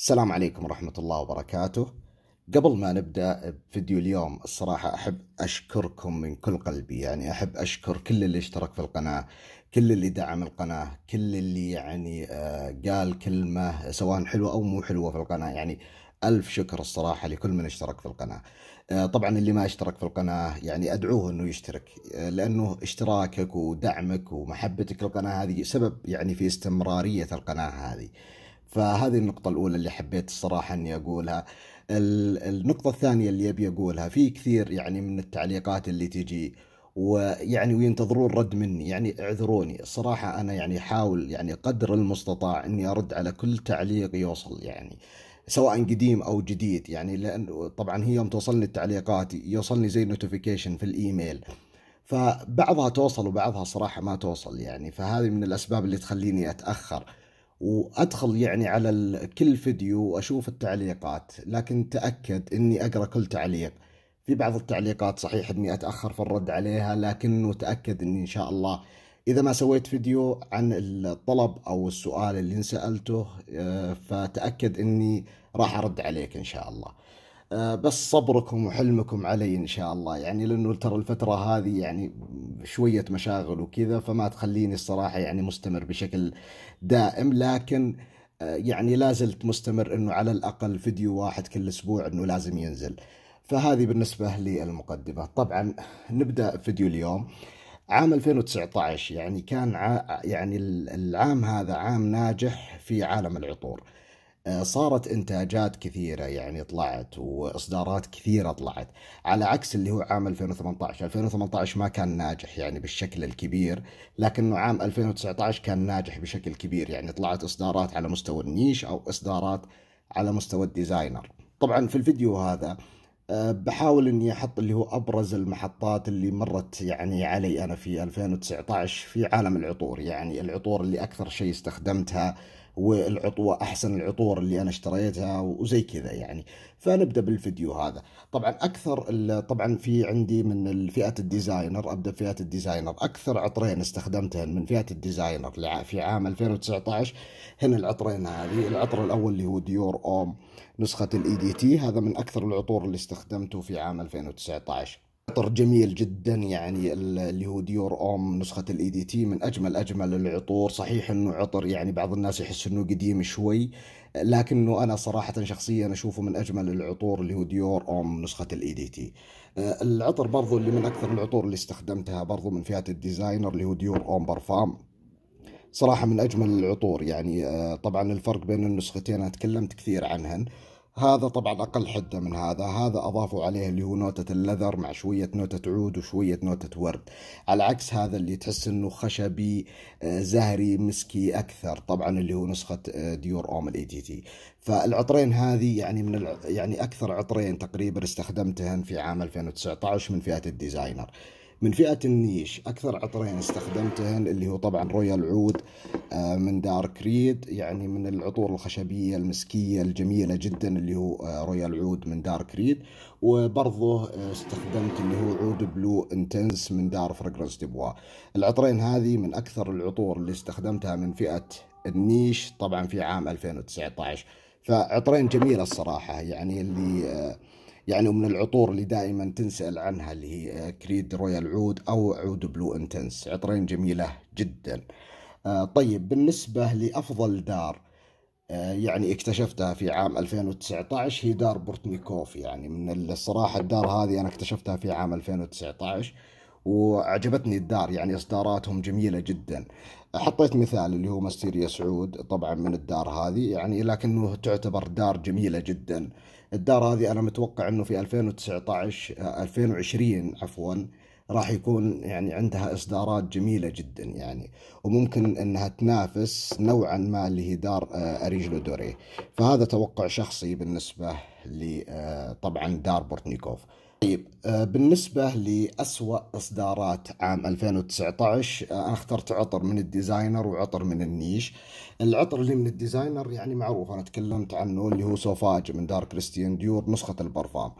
السلام عليكم ورحمة الله وبركاته قبل ما نبدأ بفيديو اليوم الصراحة أحب أشكركم من كل قلبي يعني أحب أشكر كل اللي اشترك في القناة كل اللي دعم القناة كل اللي يعني آه، قال كلمة سواء حلوة أو مو حلوة في القناة يعني ألف شكر الصراحة لكل من اشترك في القناة آه، طبعا اللي ما اشترك في القناة يعني أدعوه أنه يشترك آه، لأنه اشتراكك ودعمك ومحبتك للقناة هذه سبب يعني في استمرارية القناة هذه فهذه النقطة الأولى اللي حبيت الصراحة إني أقولها النقطة الثانية اللي أبي أقولها في كثير يعني من التعليقات اللي تجي ويعني وينتظرون رد مني يعني اعذروني الصراحة أنا يعني أحاول يعني قدر المستطاع إني أرد على كل تعليق يوصل يعني سواء قديم او جديد يعني لان طبعا هي يوم توصلني التعليقات يوصلني زي نوتيفيكيشن في الايميل فبعضها توصل وبعضها صراحه ما توصل يعني فهذه من الاسباب اللي تخليني اتاخر وادخل يعني على كل فيديو واشوف التعليقات لكن تاكد اني اقرا كل تعليق في بعض التعليقات صحيح اني اتاخر في الرد عليها لكن تاكد اني ان شاء الله اذا ما سويت فيديو عن الطلب او السؤال اللي انسالته آه، فتاكد اني راح ارد عليك ان شاء الله آه، بس صبركم وحلمكم علي ان شاء الله يعني لانه ترى الفتره هذه يعني شوية مشاغل وكذا فما تخليني الصراحة يعني مستمر بشكل دائم لكن آه، يعني لا زلت مستمر انه على الاقل فيديو واحد كل اسبوع انه لازم ينزل فهذه بالنسبة للمقدمة طبعا نبدأ فيديو اليوم عام 2019 يعني كان ع... يعني العام هذا عام ناجح في عالم العطور صارت انتاجات كثيره يعني طلعت واصدارات كثيره طلعت على عكس اللي هو عام 2018 2018 ما كان ناجح يعني بالشكل الكبير لكنه عام 2019 كان ناجح بشكل كبير يعني طلعت اصدارات على مستوى النيش او اصدارات على مستوى الديزاينر طبعا في الفيديو هذا آه، بحاول اني احط اللي هو ابرز المحطات اللي مرت يعني علي انا في 2019 في عالم العطور يعني العطور اللي اكثر شيء استخدمتها والعطوة احسن العطور اللي انا اشتريتها وزي كذا يعني فنبدا بالفيديو هذا طبعا اكثر طبعا في عندي من فئه الديزاينر ابدا فئه الديزاينر اكثر عطرين استخدمتهن من فئه الديزاينر في عام 2019 هن العطرين هذه العطر الاول اللي هو ديور اوم نسخه الاي دي e تي هذا من اكثر العطور اللي استخدمته في عام 2019 عطر جميل جدا يعني اللي هو ديور اوم نسخه الاي دي تي من اجمل اجمل العطور صحيح انه عطر يعني بعض الناس يحس انه قديم شوي لكنه انا صراحه شخصيا اشوفه من اجمل العطور اللي هو ديور اوم نسخه الاي آه، دي تي العطر برضو اللي من اكثر العطور اللي استخدمتها برضو من فئه الديزاينر اللي هو ديور اوم برفام صراحه من اجمل العطور يعني آه، طبعا الفرق بين النسختين انا تكلمت كثير عنهن هذا طبعا اقل حده من هذا هذا اضافوا عليه اللي هو نوتة اللذر مع شوية نوتة عود وشوية نوتة ورد على عكس هذا اللي تحس انه خشبي آه، زهري مسكي اكثر طبعا اللي هو نسخة آه، ديور اوم الاي تي تي فالعطرين هذه يعني من يعني اكثر عطرين تقريبا استخدمتهن في عام 2019 من فئة الديزاينر من فئة النيش أكثر عطرين استخدمتهن اللي هو طبعا رويال عود آه، من دار كريد يعني من العطور الخشبية المسكية الجميلة جدا اللي هو آه، رويال عود من دار كريد وبرضه آه، استخدمت اللي هو عود بلو انتنس من دار فريجرنس ديبوا العطرين هذه من أكثر العطور اللي استخدمتها من فئة النيش طبعا في عام 2019 فعطرين جميلة الصراحة يعني اللي يعني ومن العطور اللي دائما تنسأل عنها اللي هي آه, كريد رويال عود أو عود بلو انتنس عطرين جميلة جدا آه, طيب بالنسبة لأفضل دار آه, يعني اكتشفتها في عام 2019 هي دار بورتنيكوف يعني من الصراحة الدار هذه أنا اكتشفتها في عام 2019 وعجبتني الدار يعني إصداراتهم جميلة جدا حطيت مثال اللي هو مستيريا سعود طبعا من الدار هذه يعني لكنه تعتبر دار جميلة جدا الدار هذه انا متوقع انه في 2019 2020 آه، عفوا راح يكون يعني عندها اصدارات جميله جدا يعني وممكن انها تنافس نوعا ما اللي هي دار آه، اريجلو دوري فهذا توقع شخصي بالنسبه لطبعا آه، طبعا دار بورتنيكوف طيب آه، بالنسبة لأسوأ إصدارات عام 2019 آه، أنا اخترت عطر من الديزاينر وعطر من النيش العطر اللي من الديزاينر يعني معروف أنا تكلمت عنه اللي هو سوفاج من دار كريستيان ديور نسخة البرفام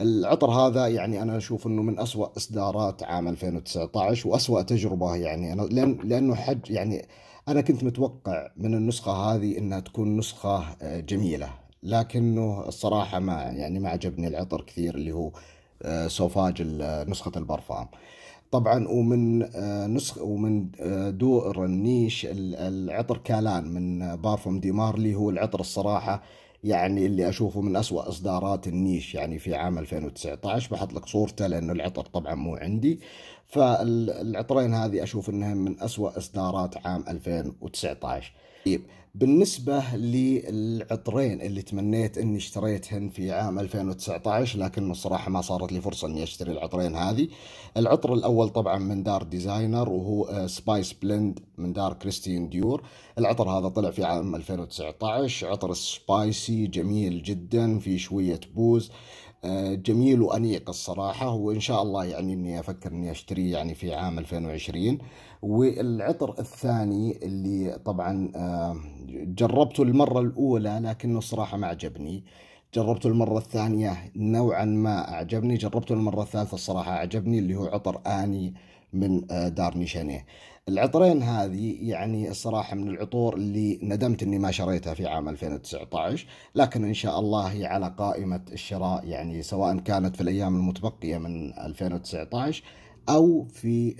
العطر هذا يعني أنا أشوف أنه من أسوأ إصدارات عام 2019 وأسوأ تجربة يعني أنا لأن لأنه حج يعني أنا كنت متوقع من النسخة هذه أنها تكون نسخة آه، جميلة لكنه الصراحة ما يعني ما عجبني العطر كثير اللي هو آه، سوفاج آه، نسخة البرفان طبعا ومن آه، نسخ ومن دور النيش العطر كالان من بارفوم دي مارلي هو العطر الصراحة يعني اللي اشوفه من اسوأ اصدارات النيش يعني في عام 2019 بحط لك صورته لانه العطر طبعا مو عندي فالعطرين هذه اشوف انها من اسوأ اصدارات عام 2019 طيب بالنسبة للعطرين اللي تمنيت اني اشتريتهن في عام 2019 لكن الصراحة ما صارت لي فرصة اني اشتري العطرين هذه. العطر الاول طبعا من دار ديزاينر وهو سبايس آه، بلند من دار كريستين ديور. العطر هذا طلع في عام 2019 عطر سبايسي جميل جدا في شوية بوز جميل وأنيق الصراحة وإن شاء الله يعني إني أفكر إني أشتريه يعني في عام 2020 والعطر الثاني اللي طبعا آه، جربته المرة الأولى لكنه صراحة ما عجبني جربته المرة الثانية نوعا ما أعجبني جربته المرة الثالثة الصراحة أعجبني اللي هو عطر آني من آه، دار نيشانيه العطرين هذه يعني الصراحة من العطور اللي ندمت اني ما شريتها في عام 2019 لكن ان شاء الله هي على قائمة الشراء يعني سواء كانت في الايام المتبقية من 2019 او في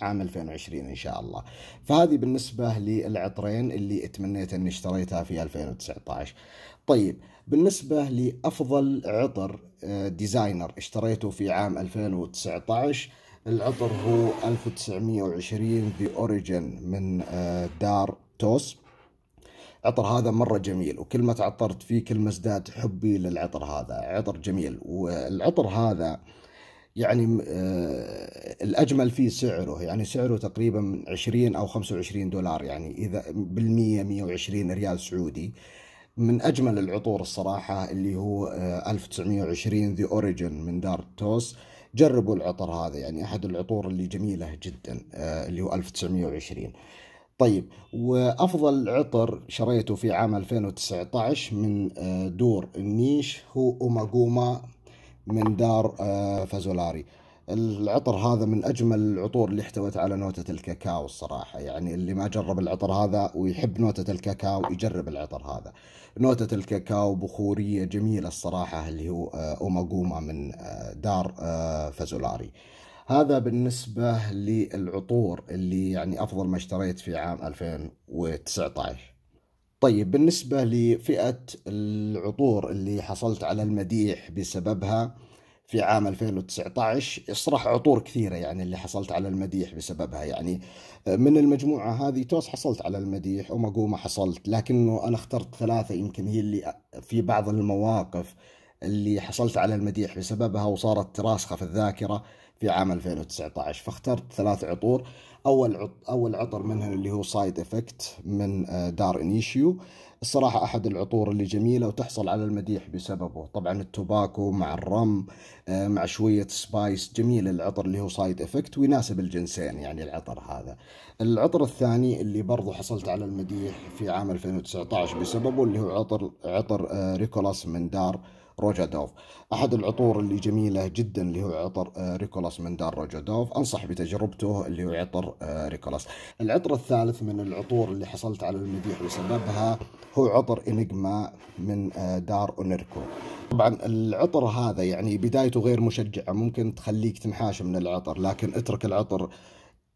عام 2020 ان شاء الله فهذه بالنسبه للعطرين اللي اتمنيت اني اشتريتها في 2019 طيب بالنسبه لافضل عطر آه، ديزاينر اشتريته في عام 2019 العطر هو 1920 ذا اوريجن من آه، دار توس عطر هذا مرة جميل وكل ما تعطرت فيه كل ما ازداد حبي للعطر هذا عطر جميل والعطر هذا يعني آه، الأجمل فيه سعره يعني سعره تقريبا من 20 أو 25 دولار يعني إذا بالمية 120 ريال سعودي من أجمل العطور الصراحة اللي هو 1920 ذا أوريجن من دار توس جربوا العطر هذا يعني أحد العطور اللي جميلة جدا آه، اللي هو 1920 طيب وأفضل عطر شريته في عام 2019 من آه، دور النيش هو أوماغوما من دار آه، فازولاري العطر هذا من أجمل العطور اللي احتوت على نوتة الكاكاو الصراحة يعني اللي ما جرب العطر هذا ويحب نوتة الكاكاو يجرب العطر هذا نوتة الكاكاو بخورية جميلة الصراحة اللي هو آه، أوماغوما من آه، دار آه، فازولاري هذا بالنسبة للعطور اللي يعني أفضل ما اشتريت في عام 2019 طيب بالنسبة لفئة العطور اللي حصلت على المديح بسببها في عام 2019 إصراح عطور كثيرة يعني اللي حصلت على المديح بسببها يعني من المجموعة هذه توس حصلت على المديح ومقومة حصلت لكنه أنا اخترت ثلاثة يمكن هي اللي في بعض المواقف اللي حصلت على المديح بسببها وصارت راسخة في الذاكرة في عام 2019 فاخترت ثلاث عطور اول عط... اول عطر منهم اللي هو سايد افكت من آه، دار انيشيو الصراحة أحد العطور اللي جميلة وتحصل على المديح بسببه طبعا التوباكو مع الرم آه، مع شوية سبايس جميل العطر اللي هو سايد افكت ويناسب الجنسين يعني العطر هذا العطر الثاني اللي برضو حصلت على المديح في عام 2019 بسببه اللي هو عطر عطر آه، ريكولاس من دار روجادوف أحد العطور اللي جميلة جدا اللي هو عطر آه، ريكولاس من دار روجادوف أنصح بتجربته اللي هو عطر آه، ريكولاس العطر الثالث من العطور اللي حصلت على المديح بسببها هو عطر إنيجما من آه، دار أونيركو طبعا العطر هذا يعني بدايته غير مشجعة ممكن تخليك تنحاش من العطر لكن اترك العطر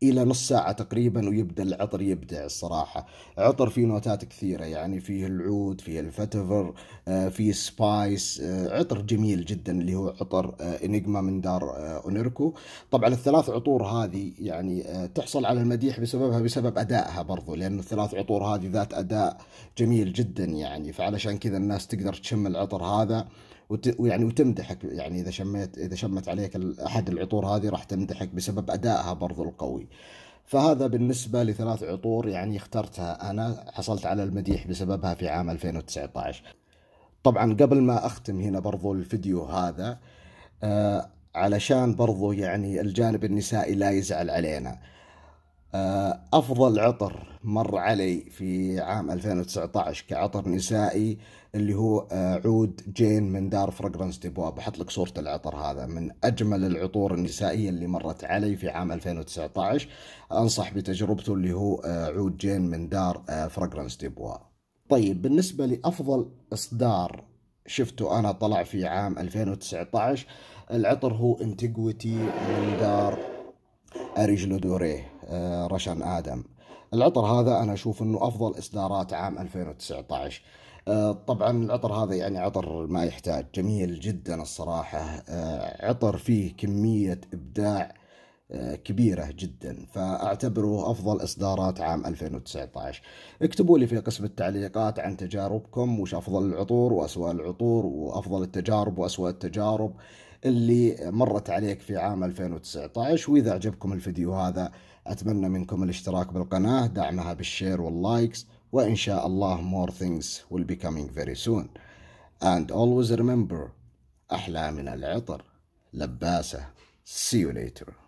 الى نص ساعه تقريبا ويبدا العطر يبدع الصراحه عطر فيه نوتات كثيره يعني فيه العود فيه الفتفر آه، فيه سبايس آه، عطر جميل جدا اللي هو عطر آه، انيجما من دار اونيركو طبعا الثلاث عطور هذه يعني تحصل على المديح بسببها بسبب ادائها برضو لان الثلاث عطور هذه ذات اداء جميل جدا يعني فعلشان كذا الناس تقدر تشم العطر هذا وت... ويعني وتمدحك يعني اذا شميت اذا شمت عليك احد العطور هذه راح تمدحك بسبب ادائها برضو القوي فهذا بالنسبه لثلاث عطور يعني اخترتها انا حصلت على المديح بسببها في عام 2019 طبعا قبل ما اختم هنا برضو الفيديو هذا آه علشان برضو يعني الجانب النسائي لا يزعل علينا آه، أفضل عطر مر علي في عام 2019 كعطر نسائي اللي هو آه، عود جين من دار فريجرنس ديبوا بحط لك صورة العطر هذا من أجمل العطور النسائية اللي مرت علي في عام 2019 أنصح بتجربته اللي هو آه، عود جين من دار فريجرنس ديبوا طيب بالنسبة لأفضل إصدار شفته أنا طلع في عام 2019 العطر هو انتجوتي من دار أريجلو دوريه آه، رشان آدم العطر هذا أنا أشوف أنه أفضل إصدارات عام 2019 آه، طبعا العطر هذا يعني عطر ما يحتاج جميل جدا الصراحة آه، عطر فيه كمية إبداع كبيرة جدا فأعتبره أفضل إصدارات عام 2019 اكتبوا لي في قسم التعليقات عن تجاربكم وش أفضل العطور وأسوأ العطور وأفضل التجارب وأسوأ التجارب اللي مرت عليك في عام 2019 وإذا عجبكم الفيديو هذا أتمنى منكم الاشتراك بالقناة دعمها بالشير واللايكس وإن شاء الله more things will be coming very soon and always remember أحلى من العطر لباسة see you later